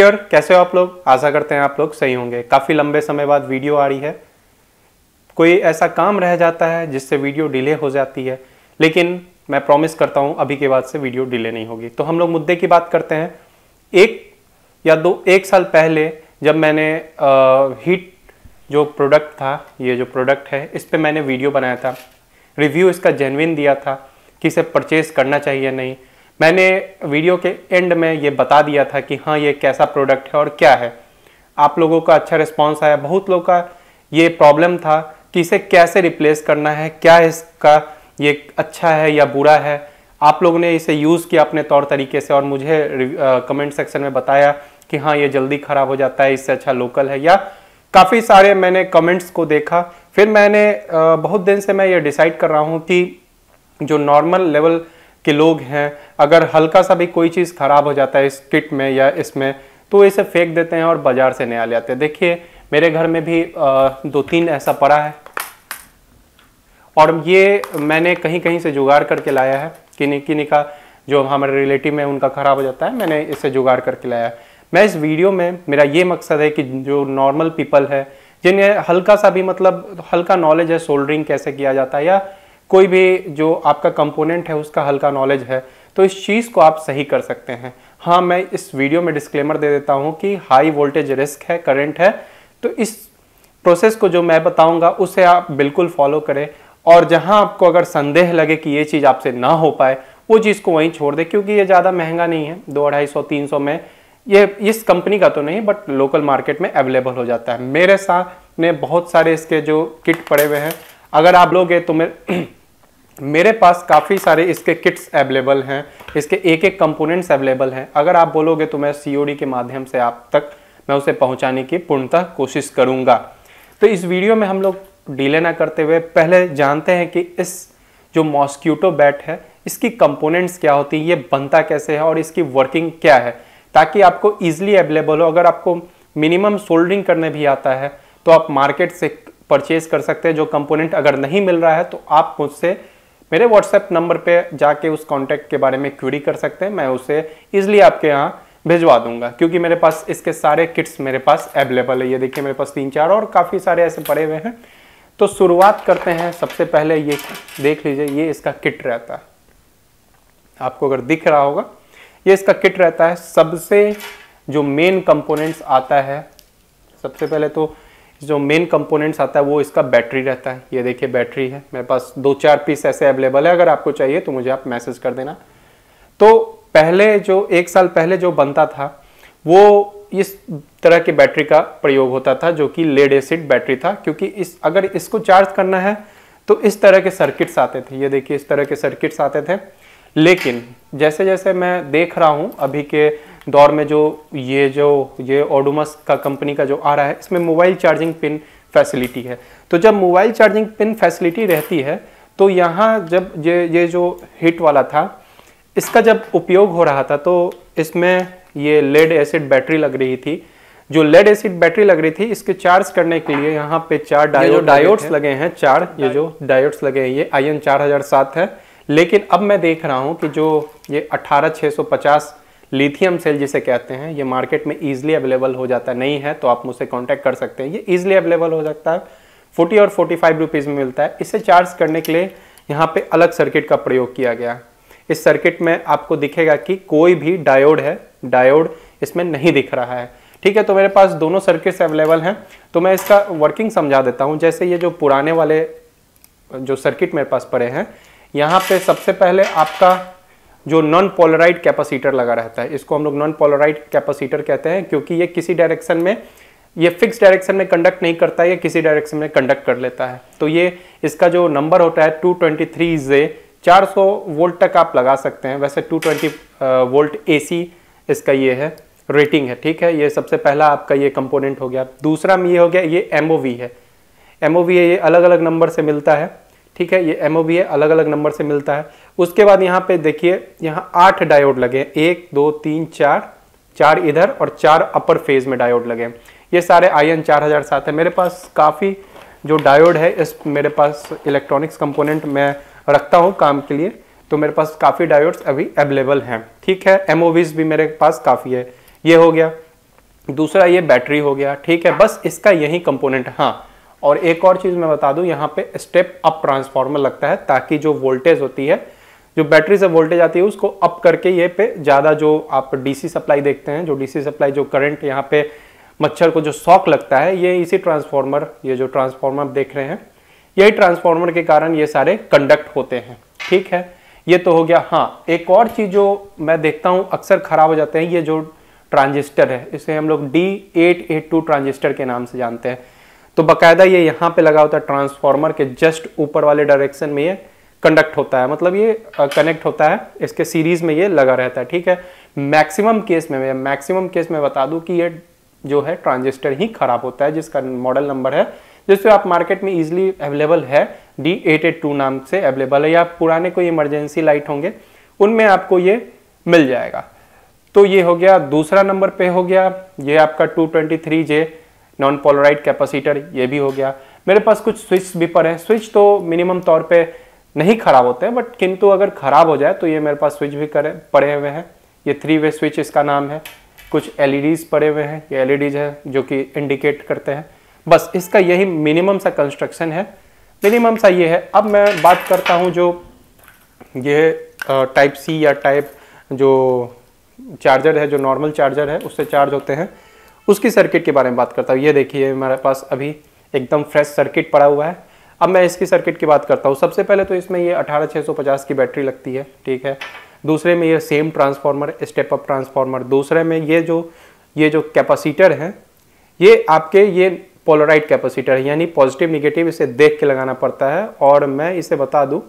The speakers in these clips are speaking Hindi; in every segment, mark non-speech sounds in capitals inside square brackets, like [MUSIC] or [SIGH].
क्लियर कैसे हो आप लोग आशा करते हैं आप लोग सही होंगे काफ़ी लंबे समय बाद वीडियो आ रही है कोई ऐसा काम रह जाता है जिससे वीडियो डिले हो जाती है लेकिन मैं प्रॉमिस करता हूं अभी के बाद से वीडियो डिले नहीं होगी तो हम लोग मुद्दे की बात करते हैं एक या दो एक साल पहले जब मैंने आ, हीट जो प्रोडक्ट था ये जो प्रोडक्ट है इस पर मैंने वीडियो बनाया था रिव्यू इसका जेनविन दिया था कि इसे परचेज़ करना चाहिए नहीं मैंने वीडियो के एंड में ये बता दिया था कि हाँ ये कैसा प्रोडक्ट है और क्या है आप लोगों का अच्छा रिस्पॉन्स आया बहुत लोगों का ये प्रॉब्लम था कि इसे कैसे रिप्लेस करना है क्या इसका ये अच्छा है या बुरा है आप लोगों ने इसे यूज़ किया अपने तौर तरीके से और मुझे कमेंट सेक्शन में बताया कि हाँ ये जल्दी ख़राब हो जाता है इससे अच्छा लोकल है या काफ़ी सारे मैंने कमेंट्स को देखा फिर मैंने बहुत दिन से मैं ये डिसाइड कर रहा हूँ कि जो नॉर्मल लेवल के लोग हैं अगर हल्का सा भी कोई चीज़ ख़राब हो जाता है इस किट में या इसमें तो इसे फेंक देते हैं और बाज़ार से नया ले आते हैं देखिए मेरे घर में भी दो तीन ऐसा पड़ा है और ये मैंने कहीं कहीं से जुगाड़ करके लाया है किन्हीं किन्हीं का जो हमारे रिलेटिव में उनका ख़राब हो जाता है मैंने इसे जुगाड़ करके लाया है मैं इस वीडियो में मेरा ये मकसद है कि जो नॉर्मल पीपल है जिन्हें हल्का सा भी मतलब हल्का नॉलेज है सोल्डरिंग कैसे किया जाता है या कोई भी जो आपका कंपोनेंट है उसका हल्का नॉलेज है तो इस चीज़ को आप सही कर सकते हैं हाँ मैं इस वीडियो में डिस्क्लेमर दे देता हूँ कि हाई वोल्टेज रिस्क है करंट है तो इस प्रोसेस को जो मैं बताऊँगा उसे आप बिल्कुल फॉलो करें और जहाँ आपको अगर संदेह लगे कि ये चीज़ आपसे ना हो पाए वो चीज़ को वहीं छोड़ दे क्योंकि ये ज़्यादा महंगा नहीं है दो अढ़ाई सौ तीन सौ में ये इस कंपनी का तो नहीं बट लोकल मार्केट में अवेलेबल हो जाता है मेरे साथ ने बहुत सारे इसके जो किट पड़े हुए हैं अगर आप लोगे तो मेरे [CLEARS THROAT] मेरे पास काफ़ी सारे इसके किट्स अवेलेबल हैं इसके एक एक कंपोनेंट्स अवेलेबल हैं अगर आप बोलोगे तो मैं सी के माध्यम से आप तक मैं उसे पहुंचाने की पूर्णतः कोशिश करूंगा तो इस वीडियो में हम लोग डीले ना करते हुए पहले जानते हैं कि इस जो मॉस्क्यूटो बैट है इसकी कंपोनेंट्स क्या होती है ये बनता कैसे है और इसकी वर्किंग क्या है ताकि आपको ईजिली अवेलेबल हो अगर आपको मिनिमम सोल्डरिंग करने भी आता है तो आप मार्केट से परचेज कर सकते हैं जो कंपोनेंट अगर नहीं मिल रहा है तो आप मुझसे मेरे व्हाट्सएप नंबर पे जाके उस कॉन्टैक्ट के बारे में क्यूरी कर सकते हैं मैं उसे इजिली आपके यहाँ भिजवा दूंगा क्योंकि मेरे पास इसके सारे किट्स मेरे पास अवेलेबल है ये देखिए मेरे पास तीन चार और काफ़ी सारे ऐसे पड़े हुए हैं तो शुरुआत करते हैं सबसे पहले ये देख लीजिए ये इसका किट रहता है आपको अगर दिख रहा होगा ये इसका किट रहता है सबसे जो मेन कंपोनेंट्स आता है सबसे पहले तो जो मेन कंपोनेंट्स आता है वो इसका बैटरी रहता है ये देखिए बैटरी है मेरे पास दो चार पीस ऐसे अवेलेबल है अगर आपको चाहिए तो मुझे आप मैसेज कर देना तो पहले जो एक साल पहले जो बनता था वो इस तरह की बैटरी का प्रयोग होता था जो कि लेड एसिड बैटरी था क्योंकि इस अगर इसको चार्ज करना है तो इस तरह के सर्किट्स आते थे ये देखिए इस तरह के सर्किट्स आते थे लेकिन जैसे जैसे मैं देख रहा हूँ अभी के दौर में जो ये जो ये ओडोमस का कंपनी का जो आ रहा है इसमें मोबाइल चार्जिंग पिन फैसिलिटी है तो जब मोबाइल चार्जिंग पिन फैसिलिटी रहती है तो यहाँ जब ये ये जो हिट वाला था इसका जब उपयोग हो रहा था तो इसमें ये लेड एसिड बैटरी लग रही थी जो लेड एसिड बैटरी लग रही थी इसके चार्ज करने के लिए यहाँ पे चार डायोड जो डायोड्स लगे हैं चार ये जो डायोड्स लगे हैं ये आई एन चार हजार सात है लेकिन अब मैं देख रहा हूँ कि जो ये अठारह छः सौ पचास लिथियम सेल जिसे कहते हैं ये मार्केट में ईजिली अवेलेबल हो जाता है नहीं है तो आप मुझसे कॉन्टैक्ट कर सकते हैं ये ईजिली अवेलेबल हो सकता है फोर्टी और फोर्टी फाइव रुपीज़ में मिलता है इसे चार्ज करने के लिए यहाँ पे अलग सर्किट का प्रयोग किया गया इस सर्किट में आपको दिखेगा कि कोई भी डायोड है डायोड इसमें नहीं दिख रहा है ठीक है तो मेरे पास दोनों सर्किट्स अवेलेबल हैं तो मैं इसका वर्किंग समझा देता हूँ जैसे ये जो पुराने वाले जो सर्किट मेरे पास पड़े हैं यहाँ पे सबसे पहले आपका जो नॉन पोलराइड कैपेसिटर लगा रहता है इसको हम लोग नॉन पोलराइड कैपेसिटर कहते हैं क्योंकि ये किसी डायरेक्शन में ये फिक्स डायरेक्शन में कंडक्ट नहीं करता है ये किसी डायरेक्शन में कंडक्ट कर लेता है तो ये इसका जो नंबर होता है 223 ट्वेंटी थ्री जे चार वोल्ट तक आप लगा सकते हैं वैसे 220 वोल्ट एसी इसका ये है रेटिंग है ठीक है ये सबसे पहला आपका ये कंपोनेंट हो गया दूसरा में ये हो गया ये एम है एम है ये अलग अलग नंबर से मिलता है ठीक है ये एम है अलग अलग नंबर से मिलता है उसके बाद यहाँ पे देखिए यहाँ आठ डायोड लगे एक दो तीन चार चार इधर और चार अपर फेज में डायोड लगे ये सारे हज़ार सात है मेरे पास काफ़ी जो डायोड है इस मेरे पास इलेक्ट्रॉनिक्स कंपोनेंट मैं रखता हूँ काम के लिए तो मेरे पास काफ़ी डायोड्स अभी अवेलेबल हैं ठीक है एम भी मेरे पास काफ़ी है ये हो गया दूसरा ये बैटरी हो गया ठीक है बस इसका यही कंपोनेंट हाँ और एक और चीज़ मैं बता दूं यहाँ पे स्टेप अप ट्रांसफार्मर लगता है ताकि जो वोल्टेज होती है जो बैटरी से वोल्टेज आती है उसको अप करके ये पे ज़्यादा जो आप डीसी सप्लाई देखते हैं जो डीसी सप्लाई जो करंट यहाँ पे मच्छर को जो शॉक लगता है ये इसी ट्रांसफार्मर ये जो ट्रांसफार्मर आप देख रहे हैं यही ट्रांसफार्मर के कारण ये सारे कंडक्ट होते हैं ठीक है ये तो हो गया हाँ एक और चीज़ जो मैं देखता हूँ अक्सर ख़राब हो जाते हैं ये जो ट्रांजिस्टर है इसे हम लोग D eight eight two transistor के नाम से जानते हैं तो बकायदा ये यहाँ पे लगा होता है ट्रांसफॉर्मर के जस्ट ऊपर वाले डायरेक्शन में ये कंडक्ट होता है मतलब ये कनेक्ट होता है इसके सीरीज में ये लगा रहता है ठीक है मैक्सिमम केस में मैक्सिमम केस में बता दूं कि ये जो है ट्रांजिस्टर ही खराब होता है जिसका मॉडल नंबर है जिससे आप मार्केट में इजिली अवेलेबल है डी एट एट टू नाम से अवेलेबल है या पुराने कोई इमरजेंसी लाइट होंगे उनमें आपको ये मिल जाएगा तो ये हो गया दूसरा नंबर पे हो गया ये आपका two twenty three J non polarised capacitor ये भी हो गया मेरे पास कुछ स्विच भी पड़े हैं स्विच तो मिनिमम तौर पे नहीं खराब होते हैं बट किंतु अगर ख़राब हो जाए तो ये मेरे पास स्विच भी करे पड़े हुए हैं ये थ्री वे स्विच इसका नाम है कुछ एल e पड़े हुए हैं ये एल e है जो कि इंडिकेट करते हैं बस इसका यही मिनिमम सा कंस्ट्रक्शन है मिनिमम सा ये है अब मैं बात करता हूँ जो ये टाइप सी या टाइप जो चार्जर है जो नॉर्मल चार्जर है उससे चार्ज होते हैं उसकी सर्किट के बारे में बात करता हूँ ये देखिए हमारे पास अभी एकदम फ्रेश सर्किट पड़ा हुआ है अब मैं इसकी सर्किट की बात करता हूँ सबसे पहले तो इसमें ये अठारह की बैटरी लगती है ठीक है दूसरे में ये same transformer step up transformer दूसरे में ये जो ये जो कैपेसिटर हैं ये आपके ये पोलराइट कैपेसिटर है यानी पॉजिटिव निगेटिव इसे देख के लगाना पड़ता है और मैं इसे बता दूँ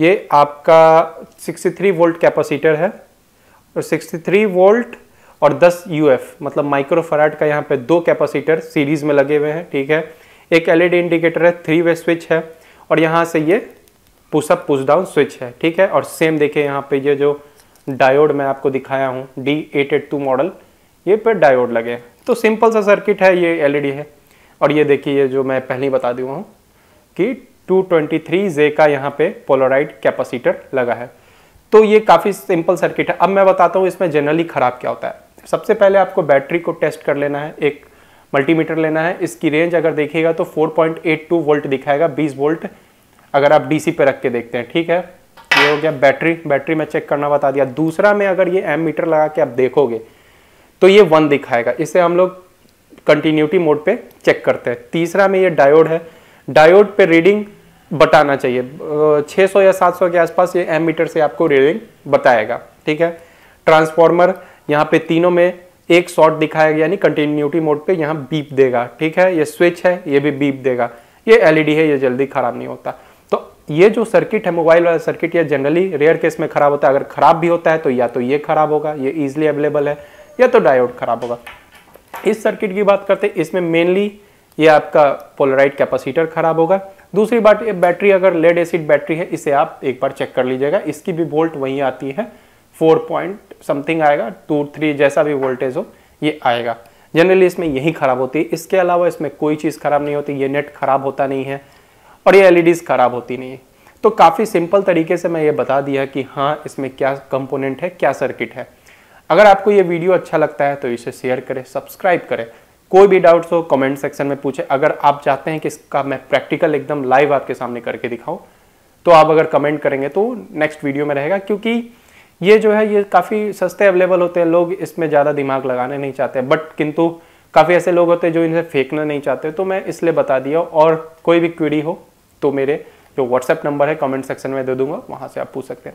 ये आपका 63 वोल्ट कैपेसिटर है और 63 वोल्ट और 10 एफ मतलब माइक्रोफराट का यहाँ पे दो कैपेसिटर सीरीज में लगे हुए हैं ठीक है एक एल इंडिकेटर e है थ्री वे स्विच है और यहाँ से ये पुशअप पुश डाउन स्विच है ठीक है और सेम देखिए यहाँ पे ये जो डायोड मैं आपको दिखाया हूँ D eight eight two model ये पे डायोड लगे तो सिंपल सा सर्किट है ये एल e है और ये देखिए ये जो मैं पहले ही बता दी हूँ कि टू जे का यहाँ पे पोलोराइड कैपेसिटर लगा है तो ये काफ़ी सिंपल सर्किट है अब मैं बताता हूँ इसमें जनरली ख़राब क्या होता है सबसे पहले आपको बैटरी को टेस्ट कर लेना है एक मल्टीमीटर लेना है इसकी रेंज अगर देखिएगा तो 4.82 वोल्ट दिखाएगा 20 वोल्ट अगर आप डीसी पे रख के देखते हैं ठीक है ये हो गया बैटरी बैटरी में चेक करना बता दिया दूसरा में अगर ये एम मीटर लगा के आप देखोगे तो ये वन दिखाएगा इसे हम लोग कंटिन्यूटी मोड पे चेक करते हैं तीसरा में ये डायोड है डायोड पे रीडिंग बताना चाहिए 600 या 700 के आसपास ये एम मीटर से आपको रीडिंग बताएगा ठीक है ट्रांसफॉर्मर यहाँ पे तीनों में एक शॉट दिखाया गया यानी कंटिन्यूटी मोड पे यहाँ बीप देगा ठीक है ये स्विच है ये भी बीप देगा ये एलईडी है ये जल्दी खराब नहीं होता तो ये जो सर्किट है मोबाइल वाला सर्किट या जनरली रेयर केस में खराब होता है अगर खराब भी होता है तो या तो ये खराब होगा ये इजिली अवेलेबल है या तो डायोड खराब होगा इस सर्किट की बात करते हैं इसमें मेनली ये आपका पोलराइट कैपेसिटर खराब होगा दूसरी बात ये बैटरी अगर लेड एसिड बैटरी है इसे आप एक बार चेक कर लीजिएगा इसकी भी वोल्ट वहीं आती है फोर पॉइंट समथिंग आएगा टू थ्री जैसा भी वोल्टेज हो ये आएगा जनरली इसमें यही ख़राब होती है इसके अलावा इसमें कोई चीज़ ख़राब नहीं होती ये नेट ख़राब होता नहीं है और ये एल ख़राब होती नहीं है तो काफ़ी सिंपल तरीके से मैं ये बता दिया कि हाँ इसमें क्या कंपोनेंट है क्या सर्किट है अगर आपको ये वीडियो अच्छा लगता है तो इसे शेयर करें सब्सक्राइब करें कोई भी डाउट्स हो कमेंट सेक्शन में पूछे अगर आप चाहते हैं कि इसका मैं प्रैक्टिकल एकदम लाइव आपके सामने करके दिखाऊं तो आप अगर कमेंट करेंगे तो नेक्स्ट वीडियो में रहेगा क्योंकि ये जो है ये काफ़ी सस्ते अवेलेबल होते हैं लोग इसमें ज़्यादा दिमाग लगाने नहीं चाहते बट किंतु काफ़ी ऐसे लोग होते हैं जो इनसे फेंकना नहीं चाहते तो मैं इसलिए बता दिया और कोई भी क्वेरी हो तो मेरे जो व्हाट्सएप नंबर है कमेंट सेक्शन में दे दूंगा वहाँ से आप पूछ सकते हैं